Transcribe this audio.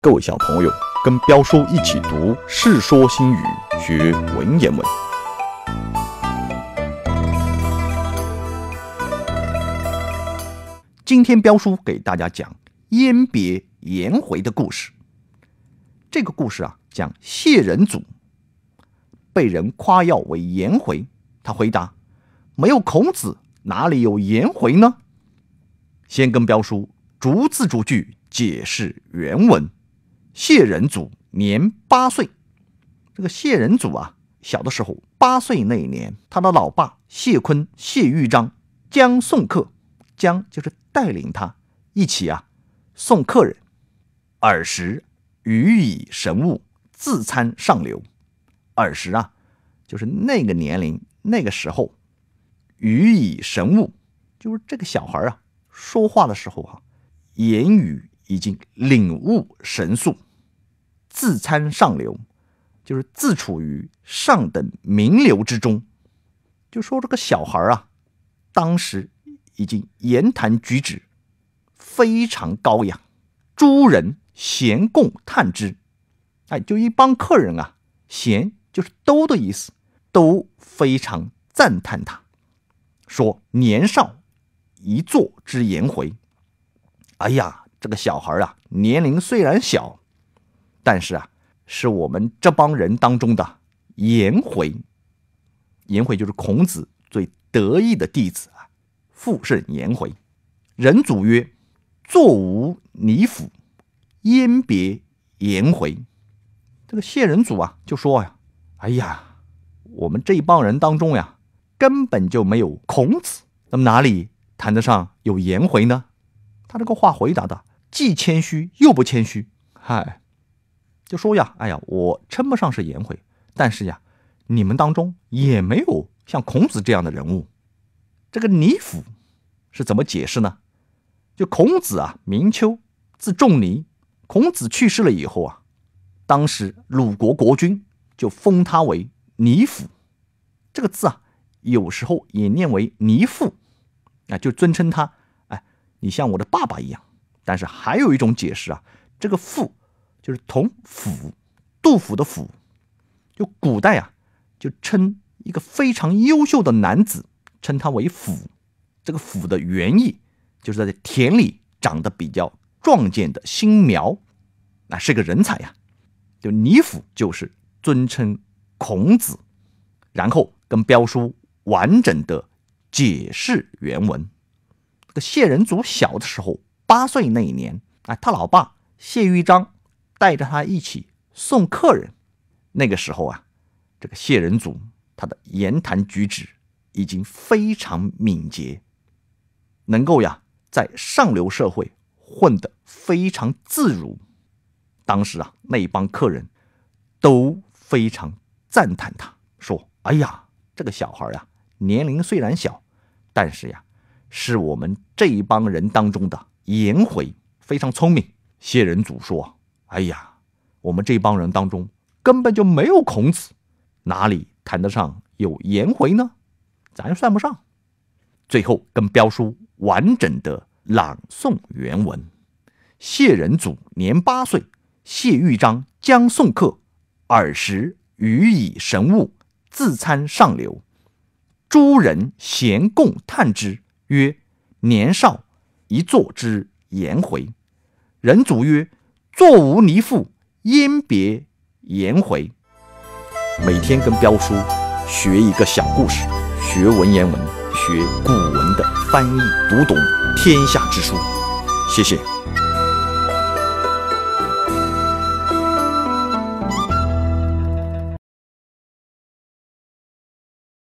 各位小朋友，跟彪叔一起读《世说新语》，学文言文。今天彪叔给大家讲《烟别颜回》的故事。这个故事啊，讲谢仁祖被人夸耀为颜回，他回答：“没有孔子，哪里有颜回呢？”先跟彪叔逐字逐句解释原文。谢仁祖年八岁，这个谢仁祖啊，小的时候八岁那一年，他的老爸谢坤、谢玉章将送客，将就是带领他一起啊送客人。尔时，予以神物，自参上流。尔时啊，就是那个年龄那个时候，予以神物，就是这个小孩啊说话的时候啊，言语已经领悟神速。自参上流，就是自处于上等名流之中。就说这个小孩啊，当时已经言谈举止非常高雅，诸人咸共叹之。哎，就一帮客人啊，咸就是都的意思，都非常赞叹他，说年少一坐之颜回。哎呀，这个小孩啊，年龄虽然小。但是啊，是我们这帮人当中的颜回，颜回就是孔子最得意的弟子啊。父圣颜回，人祖曰：“坐无尼府，焉别颜回？”这个谢仁祖啊，就说呀：“哎呀，我们这帮人当中呀，根本就没有孔子，那么哪里谈得上有颜回呢？”他这个话回答的既谦虚又不谦虚，嗨。就说呀，哎呀，我称不上是颜回，但是呀，你们当中也没有像孔子这样的人物。这个倪府是怎么解释呢？就孔子啊，名丘，字仲尼。孔子去世了以后啊，当时鲁国国君就封他为尼府。这个字啊，有时候也念为尼父，啊，就尊称他。哎，你像我的爸爸一样。但是还有一种解释啊，这个父。就是“同甫”，杜甫的“甫”，就古代啊，就称一个非常优秀的男子，称他为“甫”。这个“甫”的原意就是在这田里长得比较壮健的新苗，那是个人才呀。就“李甫”就是尊称孔子，然后跟标叔完整的解释原文。这个谢仁祖小的时候，八岁那一年，哎，他老爸谢玉章。带着他一起送客人。那个时候啊，这个谢仁祖他的言谈举止已经非常敏捷，能够呀在上流社会混得非常自如。当时啊，那帮客人都非常赞叹，他说：“哎呀，这个小孩呀，年龄虽然小，但是呀，是我们这一帮人当中的颜回，非常聪明。”谢仁祖说。哎呀，我们这帮人当中根本就没有孔子，哪里谈得上有颜回呢？咱算不上。最后跟标叔完整的朗诵原文：谢仁祖年八岁，谢玉章将送客，尔时予以神物，自参上流，诸人咸共叹之，曰：“年少一作之颜回。”仁祖曰。作无离赋，焉别颜回。每天跟彪叔学一个小故事，学文言文，学古文的翻译，读懂天下之书。谢谢。